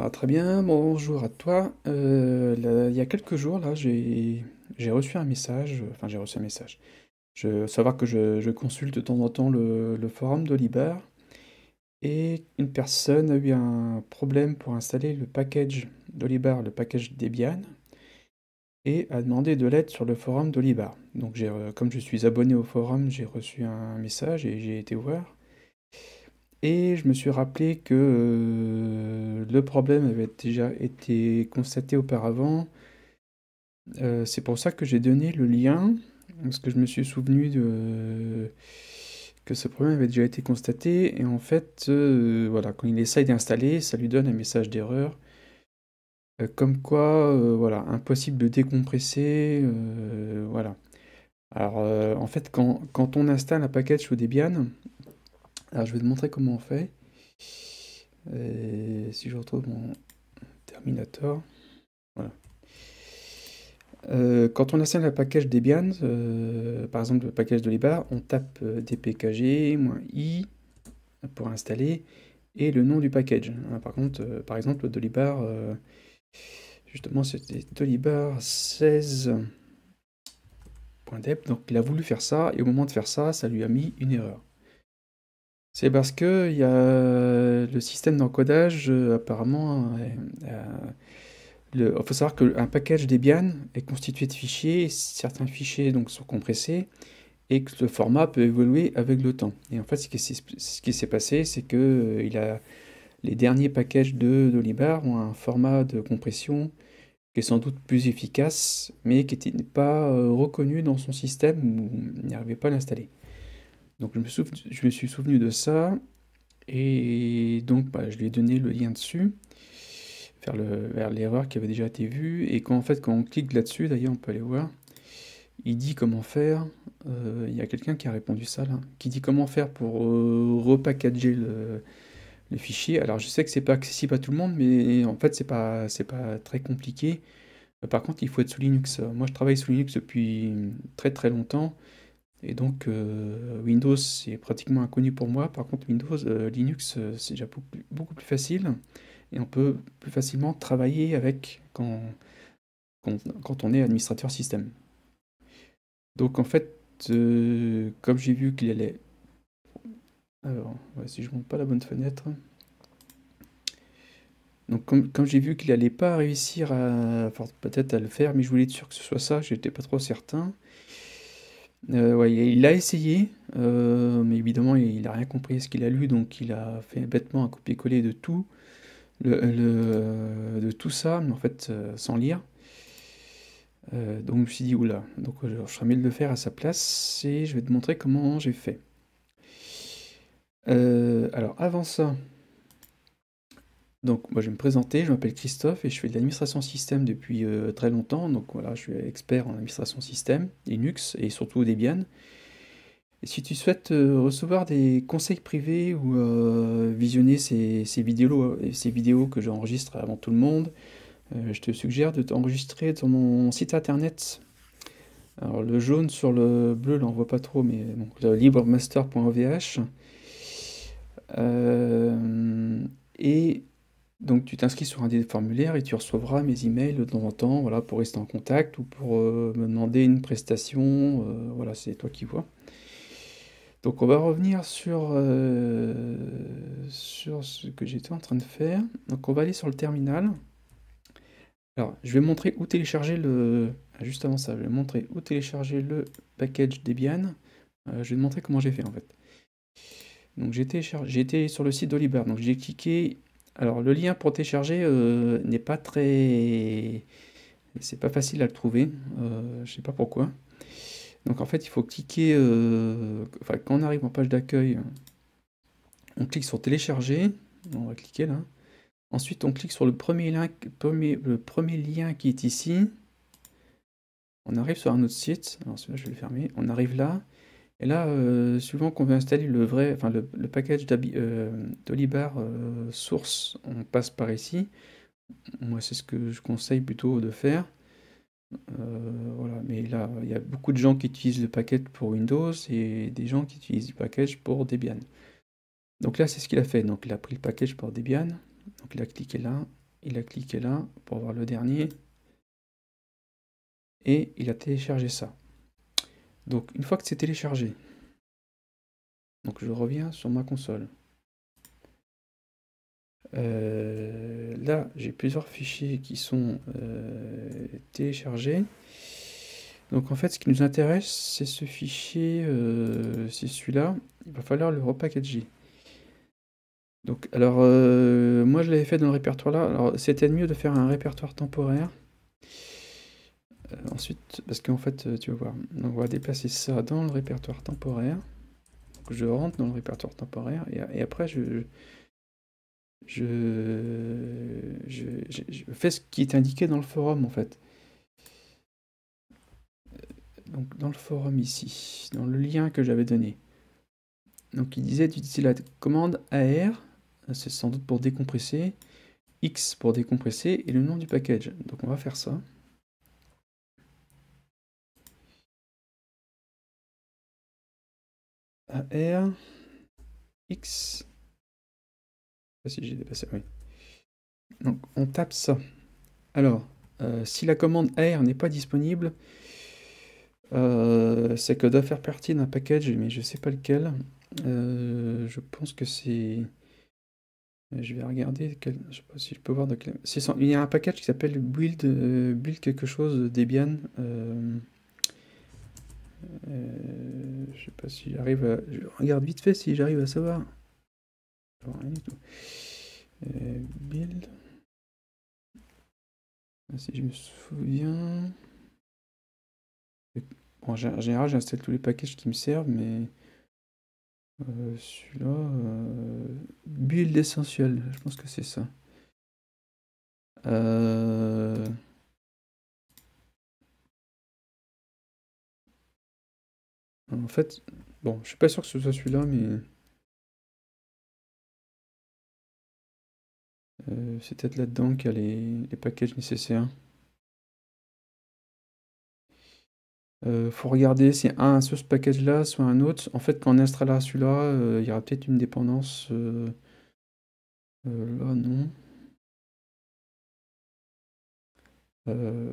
Ah, très bien, bonjour à toi. Euh, il y a quelques jours, là, j'ai reçu un message, enfin j'ai reçu un message. Je savoir que je, consulte de temps en temps le, forum d'Olibar et une personne a eu un problème pour installer le package d'Olibar, le package Debian, et a demandé de l'aide sur le forum d'Olibar. Donc euh, comme je suis abonné au forum, j'ai reçu un message et j'ai été ouvert. Et je me suis rappelé que euh, le problème avait déjà été constaté auparavant. Euh, c'est pour ça que j'ai donné le lien, parce que je me suis souvenu que ce problème avait déjà été constaté. Et en fait, euh, voilà, quand il essaye d'installer, ça lui donne un message d'erreur. comme quoi, voilà, impossible de décompresser. voilà. Alors, en fait, quand, quand on installe un package sous Debian, alors je vais te montrer comment on fait. si je retrouve mon Terminator. Voilà. Euh, quand on installe un package Debian, euh, par exemple le package Dolibar, on tape euh, dpkg-i pour installer et le nom du package. Hein, par contre, par exemple, Dolibar, justement, c'était Dolibar 16.deb, donc il a voulu faire ça et au moment de faire ça, ça lui a mis une erreur. C'est parce que y a euh, le système d'encodage, euh, apparemment, il euh, faut savoir qu'un package Debian est constitué de fichiers, certains fichiers donc, sont compressés, et que le format peut évoluer avec le temps. Et en fait, ce qui s'est passé, c'est que il a, les derniers packages de Dolibar ont un format de compression qui est sans doute plus efficace, mais qui n'était pas reconnu dans son système, où il n'arrivait pas à l'installer. Donc je me, je me, suis souvenu de ça et donc bah, je lui ai donné le lien dessus vers, le, vers l'erreur qui avait déjà été vue et quand en fait quand on clique là-dessus d'ailleurs on peut aller voir il dit comment faire euh, il y a quelqu'un qui a répondu ça là qui dit comment faire pour euh, repackager le, le, fichier alors je sais que c'est pas accessible à tout le monde mais en fait c'est pas c'est pas très compliqué par contre il faut être sous Linux moi je travaille sous Linux depuis très très longtemps et donc euh, Windows, c'est pratiquement inconnu pour moi. Par contre, Windows, euh, Linux, euh, c'est déjà beaucoup plus, facile. Et on peut plus facilement travailler avec quand, on est administrateur système. Donc en fait, comme j'ai vu qu'il allait... Alors, si je ne monte pas la bonne fenêtre. Donc comme, j'ai vu qu'il allait pas réussir à... peut-être à le faire, mais je voulais être sûr que ce soit ça, j'étais pas trop certain. Euh, il a essayé, euh, mais évidemment, il n'a rien compris ce qu'il a lu, donc il a fait bêtement un copier-coller de tout, le, de tout ça, mais en fait, euh, sans lire. donc je me suis dit, oula, donc je serais mieux de le faire à sa place, et je vais te montrer comment j'ai fait. alors, avant ça, donc moi je vais me présenter, je m'appelle Christophe et je fais de l'administration système depuis euh, très longtemps. Donc voilà, je suis expert en administration système, Linux et surtout Debian. si tu souhaites euh, recevoir des conseils privés ou euh, visionner ces, ces, vidéos, ces vidéos que j'enregistre avant tout le monde, je te suggère de t'enregistrer sur mon site internet. Alors le jaune sur le bleu, là on voit pas trop, mais bon, libremaster.ovh. et donc tu t'inscris sur un des formulaires et tu recevras mes emails de temps en temps voilà, pour rester en contact ou pour euh, me demander une prestation. Euh, voilà, c'est toi qui vois. Donc on va revenir sur, euh, sur ce que j'étais en train de faire. Donc on va aller sur le terminal. Alors je vais montrer où télécharger le... Ah, juste avant ça, je vais montrer où télécharger le package Debian. je vais te montrer comment j'ai fait en fait. Donc j'ai j'étais sur le site d'Oliver. Donc j'ai cliqué alors le lien pour télécharger euh, n'est pas très... C'est pas facile à le trouver, je euh, je sais pas pourquoi. Donc en fait il faut cliquer, euh, enfin quand on arrive en page d'accueil, on clique sur télécharger, on va cliquer là. Ensuite on clique sur le premier, le premier lien qui est ici. On arrive sur un autre site, alors celui-là je vais le fermer, on arrive là. Et là, euh, suivant qu'on veut installer le vrai, enfin le, package euh, d'Olibar euh, source, on passe par ici. Moi, c'est ce que je conseille plutôt de faire. mais là, il y a beaucoup de gens qui utilisent le package pour Windows et des gens qui utilisent le package pour Debian. Donc là, c'est ce qu'il a fait. Donc il a pris le package pour Debian. Donc il a cliqué là, il a cliqué là pour voir le dernier. Et il a téléchargé ça. Donc une fois que c'est téléchargé, donc je reviens sur ma console. Euh, là, j'ai plusieurs fichiers qui sont euh, téléchargés. Donc en fait, ce qui nous intéresse, c'est ce fichier, euh, c'est celui-là. Il va falloir le repackager. Donc alors, moi je l'avais fait dans le répertoire là. Alors c'était mieux de faire un répertoire temporaire. Euh, ensuite, parce qu'en fait, euh, tu vas voir, on va déplacer ça dans le répertoire temporaire. je rentre dans le répertoire temporaire et, après je je, je, fais ce qui est indiqué dans le forum en fait. Euh, donc dans le forum ici, dans le lien que j'avais donné. Donc il disait d'utiliser la commande AR, c'est sans doute pour décompresser, X pour décompresser et le nom du package. Donc on va faire ça. AR, X. Ah, si j'ai dépassé, oui. Donc on tape ça. Alors, euh, si la commande r n'est pas disponible, euh, c'est que doit faire partie d'un package, mais je ne sais pas lequel. Euh, je pense que c'est. Je vais regarder. si je peux voir. De Il y a un package qui s'appelle build, build quelque chose Debian. Euh, je sais pas si j'arrive à... Je regarde vite fait si j'arrive à savoir. Euh, build. Ah, si je me souviens... Bon, en général, j'installe tous les packages qui me servent, mais... Euh, celui-là... Euh, build essentiel, je pense que c'est ça. Euh... En fait, bon, je suis pas sûr que ce soit celui-là, mais... Euh, c'est peut-être là-dedans qu'il y a les, packages nécessaires. Euh, faut regarder si un sur ce package là soit un autre. En fait, quand on installera celui-là, euh, il y aura peut-être une dépendance. là, non.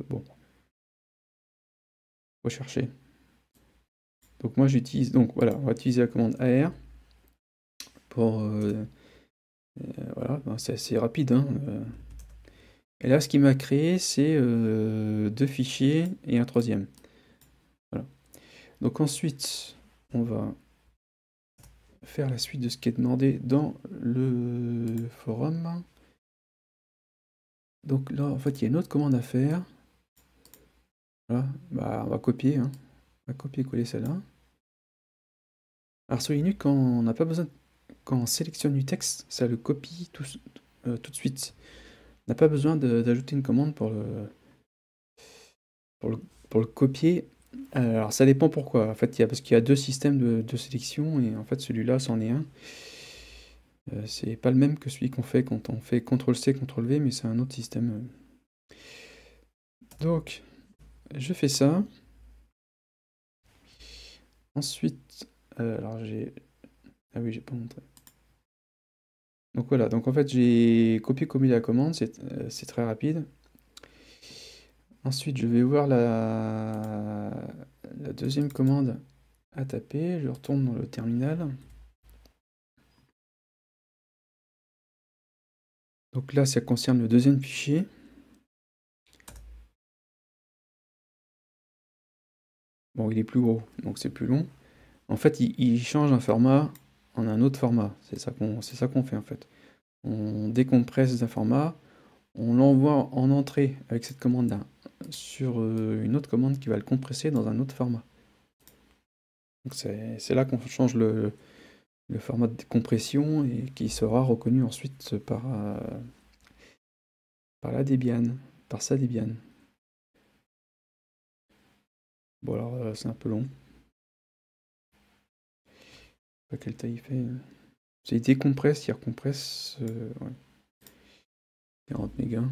bon. Faut chercher. Donc moi j'utilise, donc voilà, on va utiliser la commande AR pour... Euh, euh, voilà, ben, c'est assez rapide. Hein, euh. et là ce qui m'a créé c'est deux fichiers et un troisième. Voilà. Donc ensuite on va faire la suite de ce qui est demandé dans le forum. Donc là, en fait, il y a une autre commande à faire. Bah, on va copier. Hein. On va copier-coller celle-là. Alors sur Linux, quand on n'a pas besoin, quand on sélectionne du texte, ça le copie tout, euh, de suite. On n'a pas besoin d'ajouter une commande pour le, pour le, copier. Alors ça dépend pourquoi. En fait, il a, parce qu'il y a deux systèmes de, sélection et en fait celui-là c'en est un. Euh, c'est pas le même que celui qu'on fait quand on fait CTRL-C, CTRL-V, mais c'est un autre système. Donc, je fais ça. Ensuite, euh, alors j'ai... Ah oui, j'ai pas montré. Donc voilà, donc en fait j'ai copié commis la commande, c'est euh, très rapide. Ensuite, je vais voir la deuxième commande à taper. Je retourne dans le terminal. Donc là, ça concerne le deuxième fichier. Bon, il est plus gros, donc c'est plus long. En fait, il, change un format en un autre format. C'est ça qu'on fait en fait. On décompresse un format, on l'envoie en entrée avec cette commande-là sur euh, une autre commande qui va le compresser dans un autre format. Donc c'est là qu'on change le, format de compression et qui sera reconnu ensuite par, euh, par la Debian, par sa Debian. Bon alors euh, c'est un peu long. Pas quelle taille il fait. Hein. C'est décompresse, il recompresse. 40 euh, mégas.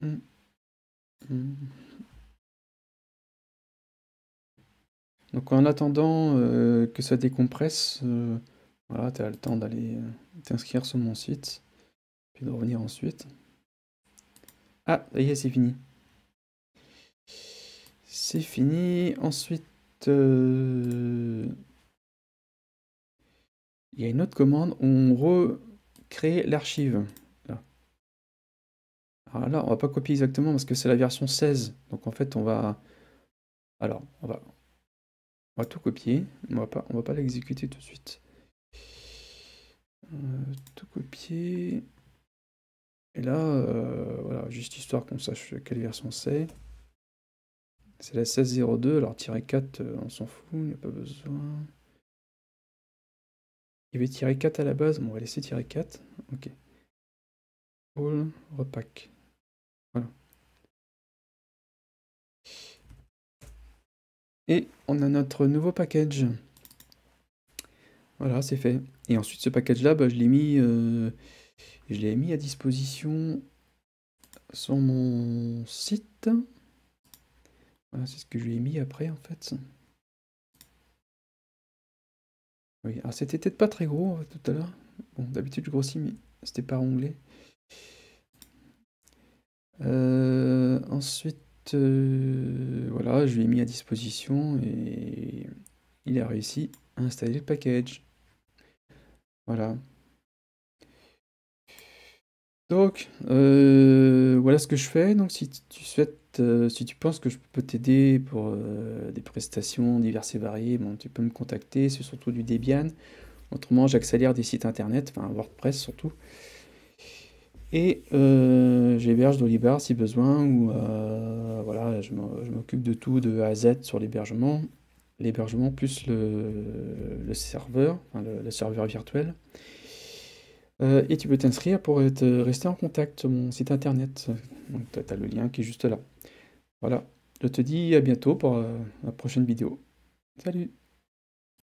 Hum. Hum. Donc en attendant euh, que ça décompresse, voilà, tu as le temps d'aller euh, t'inscrire sur mon site, puis de revenir ensuite. Ah, ça y est, c'est fini. C'est fini. Ensuite, euh, il y a une autre commande. On recrée l'archive. Alors là, on va pas copier exactement parce que c'est la version 16. Donc en fait, on va... Alors, on va, on va tout copier. On va pas, va pas l'exécuter tout de suite. Euh, tout copier. Et là, euh, voilà, juste histoire qu'on sache quelle version c'est. C'est la 1602, alors tirer 4, euh, on s'en fout, il n'y a pas besoin. Il y avait tirer 4 à la base, bon, on va laisser tirer 4. Ok. All, repack. Voilà. Et on a notre nouveau package. Voilà, c'est fait. Et ensuite, ce package-là, bah, je l'ai mis, euh, je l'ai mis à disposition sur mon site. Voilà, c'est ce que je lui ai mis après, en fait. Oui, alors c'était peut-être pas très gros euh, tout à l'heure. Bon, d'habitude, je grossis, mais c'était par onglet. Euh, ensuite, voilà, je lui ai mis à disposition et il a réussi à installer le package. Voilà. Donc, euh, voilà ce que je fais. Donc, si tu souhaites, euh, si tu penses que je peux t'aider pour euh, des prestations diverses et variées, bon, tu peux me contacter. C'est surtout du Debian. Autrement, j'accélère des sites internet, enfin WordPress surtout. Et j'héberge Dolibar si besoin, ou voilà, je m'occupe de tout de A à Z sur l'hébergement l'hébergement plus le, serveur, le, serveur virtuel. Euh, et tu peux t'inscrire pour euh, rester en contact sur mon site internet. Tu as, le lien qui est juste là. Voilà, je te dis à bientôt pour euh, la prochaine vidéo. Salut